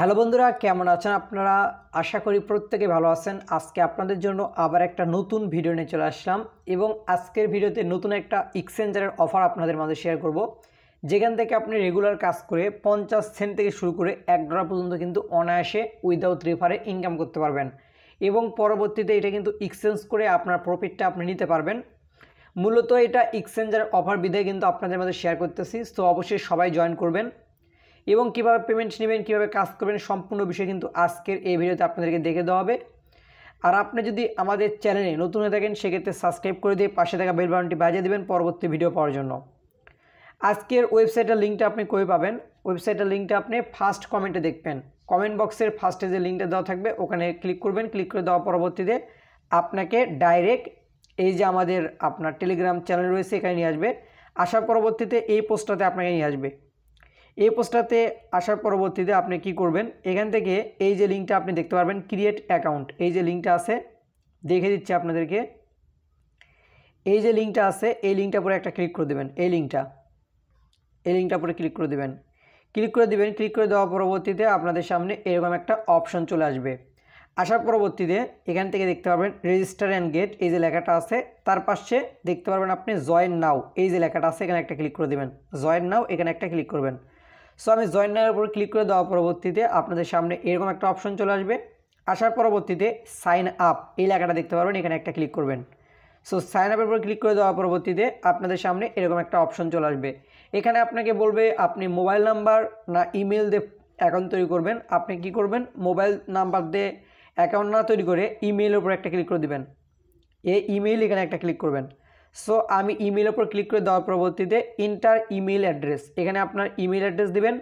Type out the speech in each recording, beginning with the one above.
hello বন্ধুরা কেমন আছেন আপনারা আশা করি প্রত্যেকে ভালো আছেন আজকে আপনাদের জন্য আবার একটা নতুন ভিডিও নিয়ে চলে আসলাম এবং আজকের ভিডিওতে নতুন একটা এক্সচেঞ্জারের অফার আপনাদের মাঝে শেয়ার করব যেখান থেকে আপনি রেগুলার কাজ করে পঞ্চাশ সেন্ট থেকে শুরু করে এক ডলার পর্যন্ত কিন্তু অনায়াসে উইদাউট রেফারে ইনকাম করতে পারবেন এবং পরবর্তীতে এটা কিন্তু এক্সচেঞ্জ করে আপনার প্রফিটটা আপনি নিতে পারবেন মূলত এটা এক্সচেঞ্জারের অফার বিধায় কিন্তু আপনাদের মাঝে শেয়ার করতেছি তো অবশ্যই সবাই জয়েন করবেন এবং কিভাবে পেমেন্ট নেবেন কিভাবে কাজ করবেন সম্পূর্ণ বিষয় কিন্তু আজকের এই ভিডিওতে আপনাদেরকে দেখে দেওয়া হবে আর আপনি যদি আমাদের চ্যানেলে নতুন হয়ে থাকেন সেক্ষেত্রে সাবস্ক্রাইব করে দিয়ে পাশে থাকা বেল বাটনটি বাজিয়ে দেবেন পরবর্তী ভিডিও পাওয়ার জন্য আজকের ওয়েবসাইটের লিঙ্কটা আপনি কই পাবেন ওয়েবসাইটের লিঙ্কটা আপনি ফার্স্ট কমেন্টে দেখবেন কমেন্ট বক্সের ফার্স্টে যে লিঙ্কটা দেওয়া থাকবে ওখানে ক্লিক করবেন ক্লিক করে দেওয়া পরবর্তীতে আপনাকে ডাইরেক্ট এই যে আমাদের আপনার টেলিগ্রাম চ্যানেল রয়েছে এখানে নিয়ে আসবে আসার পরবর্তীতে এই পোস্টটাতে আপনাকে নিয়ে আসবে এই পোস্টটাতে আসার পরবর্তীতে আপনি কি করবেন এখান থেকে এই যে লিঙ্কটা আপনি দেখতে পারবেন ক্রিয়েট অ্যাকাউন্ট এই যে লিঙ্কটা আছে দেখে দিচ্ছি আপনাদেরকে এই যে লিঙ্কটা আছে এই লিঙ্কটা পরে একটা ক্লিক করে দেবেন এই লিঙ্কটা এই লিঙ্কটা পরে ক্লিক করে দেবেন ক্লিক করে দেবেন ক্লিক করে দেওয়ার পরবর্তীতে আপনাদের সামনে এরকম একটা অপশন চলে আসবে আসার পরবর্তীতে এখান থেকে দেখতে পারবেন রেজিস্টার অ্যান্ড গেট এই যে লেখাটা আছে তার পাশে দেখতে পারবেন আপনি জয়েন নাও এই যে লেখাটা আছে এখানে একটা ক্লিক করে দেবেন জয়েন নাও এখানে একটা ক্লিক করবেন সো আমি নেওয়ার উপর ক্লিক করে দেওয়া পরবর্তীতে আপনাদের সামনে এরকম একটা অপশন চলে আসবে আসার পরবর্তীতে সাইন আপ এই লেখাটা দেখতে পারবেন এখানে একটা ক্লিক করবেন সো সাইন আপের উপর ক্লিক করে দেওয়া পরবর্তীতে আপনাদের সামনে এরকম একটা অপশন চলে আসবে এখানে আপনাকে বলবে আপনি মোবাইল নাম্বার না ইমেল দিয়ে অ্যাকাউন্ট তৈরি করবেন আপনি কি করবেন মোবাইল নাম্বার দিয়ে অ্যাকাউন্ট না তৈরি করে ইমেলের উপর একটা ক্লিক করে দেবেন এই ইমেইল এখানে একটা ক্লিক করবেন সো আমি ইমেলের ওপর ক্লিক করে দেওয়ার পরবর্তীতে ইন্টার ইমেল অ্যাড্রেস এখানে আপনার ইমেল অ্যাড্রেস দেবেন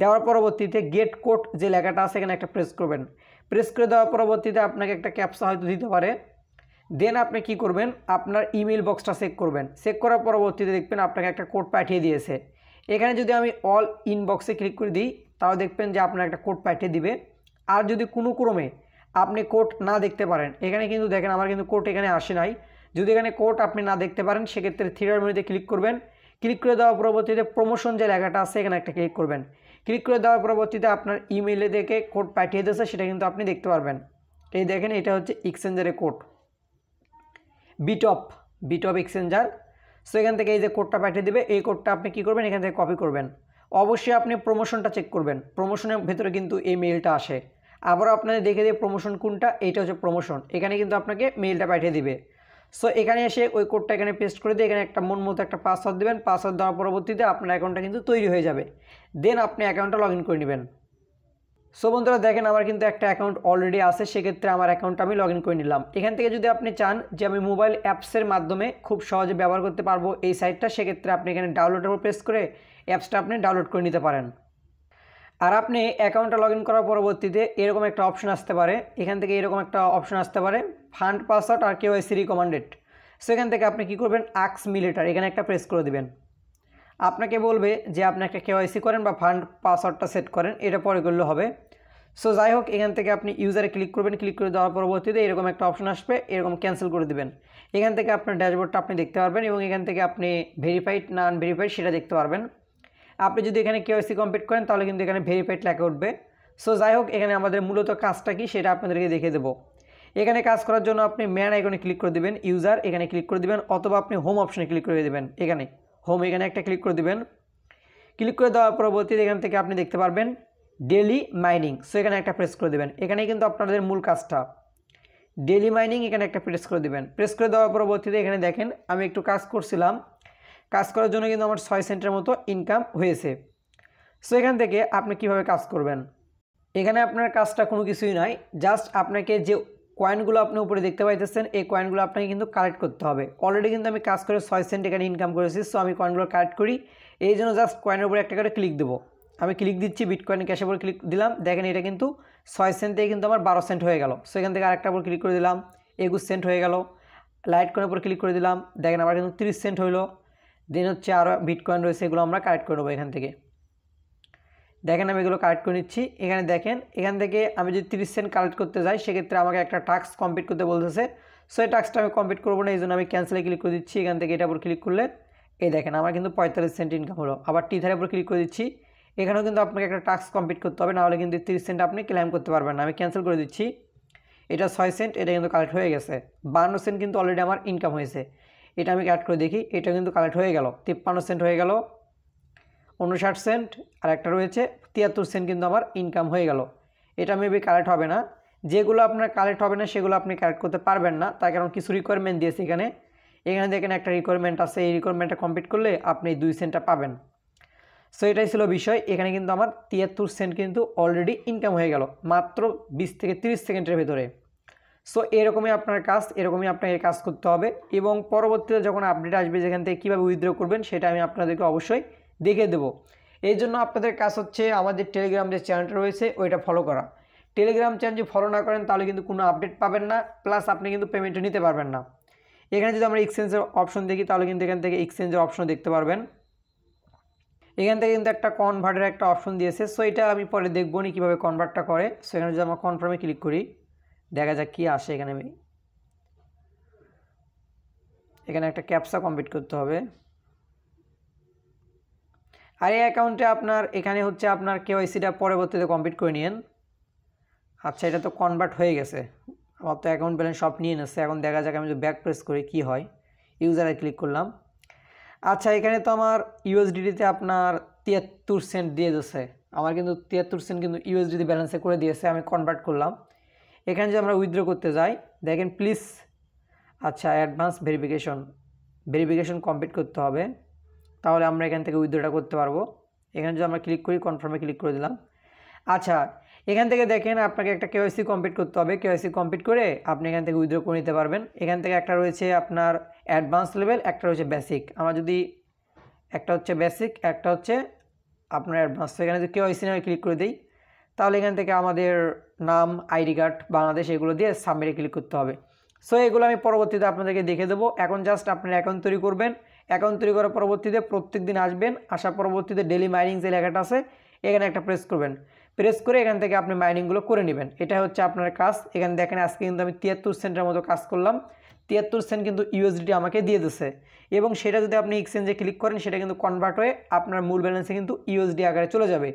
দেওয়ার পরবর্তীতে গেট কোড যে লেখাটা আছে এখানে একটা প্রেস করবেন প্রেস করে দেওয়ার পরবর্তীতে আপনাকে একটা ক্যাপসা হয়তো দিতে পারে দেন আপনি কি করবেন আপনার ইমেল বক্সটা চেক করবেন চেক করার পরবর্তীতে দেখবেন আপনাকে একটা কোড পাঠিয়ে দিয়েছে এখানে যদি আমি অল ইনবক্সে ক্লিক করে দিই তাও দেখবেন যে আপনার একটা কোড পাঠিয়ে দিবে আর যদি কোনো ক্রমে আপনি কোড না দেখতে পারেন এখানে কিন্তু দেখেন আমার কিন্তু কোড এখানে আসে নাই যদি এখানে কোড আপনি না দেখতে পারেন সেক্ষেত্রে থ্রিডার মেনুতে ক্লিক করবেন ক্লিক করে দেওয়ার পরবর্তীতে প্রমোশন যে লেখাটা আছে এখানে একটা ক্লিক করবেন ক্লিক করে দেওয়ার পরবর্তীতে আপনার ইমেইলে দেখে কোড পাঠিয়ে দিয়েছে সেটা কিন্তু আপনি দেখতে পারবেন এই দেখেন এটা হচ্ছে এক্সচেঞ্জারের কোড বিটপ বিটপ এক্সচেঞ্জার সো এখান থেকে এই যে কোডটা পাঠিয়ে দেবে এই কোডটা আপনি কি করবেন এখান থেকে কপি করবেন অবশ্যই আপনি প্রমোশনটা চেক করবেন প্রমোশনের ভেতরে কিন্তু এই মেলটা আসে আবারও আপনাদের দেখে দিয়ে প্রমোশন কোনটা এটা হচ্ছে প্রমোশন এখানে কিন্তু আপনাকে মেলটা পাঠিয়ে দিবে সো এখানে এসে ওই কোডটা এখানে পেস্ট করে দিয়ে এখানে একটা মন মতো একটা পাসওয়ার্ড দেবেন পাসওয়ার্ড দেওয়ার পরবর্তীতে আপনার অ্যাকাউন্টটা কিন্তু তৈরি হয়ে যাবে দেন আপনি অ্যাকাউন্টটা লগ ইন করে নেবেন সো বন্ধুরা দেখেন আমার কিন্তু একটা অ্যাকাউন্ট অলরেডি আছে সেক্ষেত্রে আমার অ্যাকাউন্টটা আমি লগ করে নিলাম এখান থেকে যদি আপনি চান যে আমি মোবাইল অ্যাপসের মাধ্যমে খুব সহজে ব্যবহার করতে পারবো এই সাইটটা সেক্ষেত্রে আপনি এখানে ডাউনলোডের উপর প্রেস করে অ্যাপসটা আপনি ডাউনলোড করে নিতে পারেন আর আপনি অ্যাকাউন্টটা লগ করার পরবর্তীতে এরকম একটা অপশন আসতে পারে এখান থেকে এরকম একটা অপশন আসতে পারে ফান্ড পাসওয়ার্ড আর কেওয়াইসি সো সেখান থেকে আপনি কি করবেন আক্স মিলিটার এখানে একটা প্রেস করে দেবেন আপনাকে বলবে যে আপনি একটা কেওয়াইসি করেন বা ফান্ড পাসওয়ার্ডটা সেট করেন এটা পরে করলে হবে সো যাই হোক এখান থেকে আপনি ইউজারে ক্লিক করবেন ক্লিক করে দেওয়ার পরবর্তীতে এরকম একটা অপশন আসবে এরকম ক্যান্সেল করে দেবেন এখান থেকে আপনার ড্যাশবোর্ডটা আপনি দেখতে পারবেন এবং এখান থেকে আপনি ভেরিফাইড না আনভেরিফাইড সেটা দেখতে পারবেন আপনি যদি এখানে কেওয়াইসি কমপ্লিট করেন তাহলে কিন্তু এখানে ভেরিফাইড লেখা উঠবে সো যাই হোক এখানে আমাদের মূলত কাজটা কি সেটা আপনাদেরকে দেখে দেবো এখানে কাজ করার জন্য আপনি ম্যান এখানে ক্লিক করে দেবেন ইউজার এখানে ক্লিক করে দেবেন অথবা আপনি হোম অপশনে ক্লিক করে দেবেন এখানে হোম এখানে একটা ক্লিক করে দেবেন ক্লিক করে দেওয়ার পরবর্তীতে এখান থেকে আপনি দেখতে পারবেন ডেলি মাইনিং সো এখানে একটা প্রেস করে দেবেন এখানেই কিন্তু আপনাদের মূল কাজটা ডেলি মাইনিং এখানে একটা প্রেস করে দেবেন প্রেস করে দেওয়ার পরবর্তীতে এখানে দেখেন আমি একটু কাজ করছিলাম কাজ করার জন্য কিন্তু আমার ছয় সেন্টের মতো ইনকাম হয়েছে সো এখান থেকে আপনি কিভাবে কাজ করবেন এখানে আপনার কাজটা কোনো কিছুই নয় জাস্ট আপনাকে যে কয়েনগুলো আপনি উপরে দেখতে পাইতেছেন এই কয়েনগুলো আপনাকে কিন্তু কালেক্ট করতে হবে অলরেডি কিন্তু আমি কাজ করে ছয় সেন্ট এখানে ইনকাম করেছি সো আমি কয়েনগুলো কালেক্ট করি এই জন্য জাস্ট কয়েনের উপরে একটা করে ক্লিক দেবো আমি ক্লিক দিচ্ছি বিটকয়েন ক্যাশের উপর ক্লিক দিলাম দেখেন এটা কিন্তু ছয় সেন্ট থেকে কিন্তু আমার বারো সেন্ট হয়ে গেল সো এখান থেকে আরেকটা উপর ক্লিক করে দিলাম একুশ সেন্ট হয়ে গেল লাইট কয়েনের উপর ক্লিক করে দিলাম দেখেন আমার কিন্তু তিরিশ সেন্ট হইলো দেন হচ্ছে আরও বিটকয়েন রয়েছে এগুলো আমরা কালেক্ট করে নেবো এখান থেকে দেখেন আমি এগুলো কালেক্ট করে নিচ্ছি এখানে দেখেন এখান থেকে আমি যদি তিরিশ সেন্ট কালেক্ট করতে যাই সেক্ষেত্রে আমাকে একটা টাস্ক কমপ্লিট করতে বলতেছে সো এই টাস্কটা আমি কমপ্লিট করবো না এই জন্য আমি ক্যান্সেলে ক্লিক করে দিচ্ছি এখান থেকে এটার উপর ক্লিক করলে এই দেখেন আমার কিন্তু পঁয়তাল্লিশ সেন্ট ইনকাম হলো আবার টিথারের উপর ক্লিক করে দিচ্ছি এখানেও কিন্তু আপনাকে একটা টাস্ক কমপ্লিট করতে হবে নাহলে কিন্তু তিরিশ সেন্ট আপনি ক্লেম করতে পারবেন না আমি ক্যান্সেল করে দিচ্ছি এটা ছয় সেন্ট এটা কিন্তু কালেক্ট হয়ে গেছে বান্ন সেন্ট কিন্তু অলরেডি আমার ইনকাম হয়েছে এটা আমি কাট করে দেখি এটা কিন্তু কালেক্ট হয়ে গেল তিপ্পান্ন সেন্ট হয়ে গেল উনষাট সেন্ট আর একটা রয়েছে তিয়াত্তর সেন্ট কিন্তু আমার ইনকাম হয়ে গেল এটা মেবি কালেক্ট হবে না যেগুলো আপনার কালেক্ট হবে না সেগুলো আপনি কালেক্ট করতে পারবেন না তার কারণ কিছু রিকোয়ারমেন্ট দিয়েছে এখানে এখানে দেখেন একটা রিকোয়ারমেন্ট আছে এই রিকোয়ারমেন্টটা কমপ্লিট করলে আপনি দুই সেন্টটা পাবেন সো এটাই ছিল বিষয় এখানে কিন্তু আমার তিয়াত্তর সেন্ট কিন্তু অলরেডি ইনকাম হয়ে গেল মাত্র বিশ থেকে তিরিশ সেকেন্ডের ভেতরে সো এরকমই আপনার কাজ এরকমই আপনাকে কাজ করতে হবে এবং পরবর্তীতে যখন আপডেট আসবে যেখান থেকে কীভাবে উইথড্র করবেন সেটা আমি আপনাদেরকে অবশ্যই দেখে দেব এই জন্য আপনাদের কাজ হচ্ছে আমাদের টেলিগ্রাম যে চ্যানেলটা রয়েছে ওইটা ফলো করা টেলিগ্রাম চ্যানেল যদি ফলো না করেন তাহলে কিন্তু কোনো আপডেট পাবেন না প্লাস আপনি কিন্তু পেমেন্টও নিতে পারবেন না এখানে যদি আমরা এক্সচেঞ্জের অপশন দেখি তাহলে কিন্তু এখান থেকে এক্সচেঞ্জের অপশন দেখতে পারবেন এখান থেকে কিন্তু একটা কনভার্টের একটা অপশন দিয়েছে সো এটা আমি পরে দেখবো নি কীভাবে কনভার্টটা করে সো এখানে যদি আমরা কনফার্মে ক্লিক করি দেখা যাক কী আসে এখানে আমি এখানে একটা ক্যাপসা কমপ্লিট করতে হবে আর এই অ্যাকাউন্টে আপনার এখানে হচ্ছে আপনার কেওয়াইসিটা পরবর্তীতে কমপ্লিট করে নিন আচ্ছা এটা তো কনভার্ট হয়ে গেছে আমার তো অ্যাকাউন্ট ব্যালেন্স সব নিয়ে নিচ্ছে এখন দেখা যাক আমি যদি ব্যাক প্রেস করি কি হয় ইউজারে ক্লিক করলাম আচ্ছা এখানে তো আমার ইউএসডিডিতে আপনার তিয়াত্তর সেন্ট দিয়ে দিচ্ছে আমার কিন্তু তিয়াত্তর সেন্ট কিন্তু ইউএসডিডি ব্যালেন্সে করে দিয়েছে আমি কনভার্ট করলাম এখানে যদি আমরা উইথড্র করতে যাই দেখেন প্লিজ আচ্ছা অ্যাডভান্স ভেরিফিকেশন ভেরিফিকেশন কমপ্লিট করতে হবে তাহলে আমরা এখান থেকে উইথড্রটা করতে পারবো এখানে যদি আমরা ক্লিক করি কনফার্মে ক্লিক করে দিলাম আচ্ছা এখান থেকে দেখেন আপনাকে একটা কেওয়াইসি কমপ্লিট করতে হবে কেওয়াইসি কমপ্লিট করে আপনি এখান থেকে উইথড্র করে নিতে পারবেন এখান থেকে একটা রয়েছে আপনার অ্যাডভান্স লেভেল একটা রয়েছে বেসিক আমরা যদি একটা হচ্ছে বেসিক একটা হচ্ছে আপনার অ্যাডভান্স এখানে যদি কেওয়াইসি নামে ক্লিক করে দিই তাহলে এখান থেকে আমাদের নাম আইডি কার্ড বাংলাদেশ এগুলো দিয়ে সাবমিটে ক্লিক করতে হবে সো এগুলো আমি পরবর্তীতে আপনাদেরকে দেখে দেবো এখন জাস্ট আপনারা অ্যাকাউন্ট তৈরি করবেন অ্যাকাউন্ট তৈরি করার পরবর্তীতে প্রত্যেক দিন আসবেন আসা পরবর্তীতে ডেলি মাইনিং যে লেখাটা আছে এখানে একটা প্রেস করবেন প্রেস করে এখান থেকে আপনি মাইনিংগুলো করে নেবেন এটা হচ্ছে আপনার কাজ এখানে দেখেন আজকে কিন্তু আমি তিয়াত্তর সেন্টের মতো কাজ করলাম তিয়াত্তর সেন্ট কিন্তু ইউএসডিটি আমাকে দিয়ে দিচ্ছে এবং সেটা যদি আপনি এক্সচেঞ্জে ক্লিক করেন সেটা কিন্তু কনভার্ট হয়ে আপনার মূল ব্যালেন্সে কিন্তু ইউএসডি আকারে চলে যাবে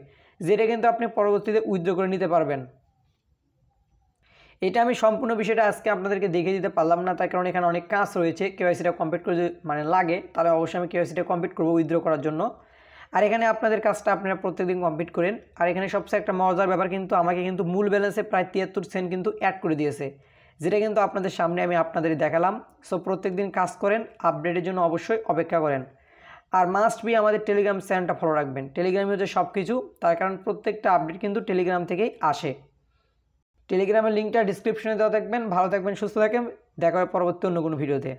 যেটা কিন্তু আপনি পরবর্তীতে উইথড্র করে নিতে পারবেন এটা আমি সম্পূর্ণ বিষয়টা আজকে আপনাদেরকে দেখে দিতে পারলাম না তার কারণ এখানে অনেক কাজ রয়েছে কেওয়াইসিটা কমপ্লিট করে মানে লাগে তাহলে অবশ্যই আমি কেওয়াইসিটা কমপ্লিট করবো উইথড্র করার জন্য আর এখানে আপনাদের কাজটা আপনারা প্রত্যেকদিন কমপ্লিট করেন আর এখানে সবচেয়ে একটা মজার ব্যাপার কিন্তু আমাকে কিন্তু মূল ব্যালেন্সে প্রায় তিয়াত্তর সেন্ট কিন্তু অ্যাড করে দিয়েছে যেটা কিন্তু আপনাদের সামনে আমি আপনাদের দেখালাম সো প্রত্যেক দিন কাজ করেন আপডেটের জন্য অবশ্যই অপেক্ষা করেন আর মাস্ট বি আমাদের টেলিগ্রাম চ্যানেলটা ফলো রাখবেন টেলিগ্রামে হচ্ছে সব কিছু তার কারণ প্রত্যেকটা আপডেট কিন্তু টেলিগ্রাম থেকেই আসে টেলিগ্রামের লিঙ্কটা ডিসক্রিপশনে দেওয়া থাকবেন ভালো থাকবেন সুস্থ থাকবেন দেখা হবে পরবর্তী অন্য কোনো ভিডিওতে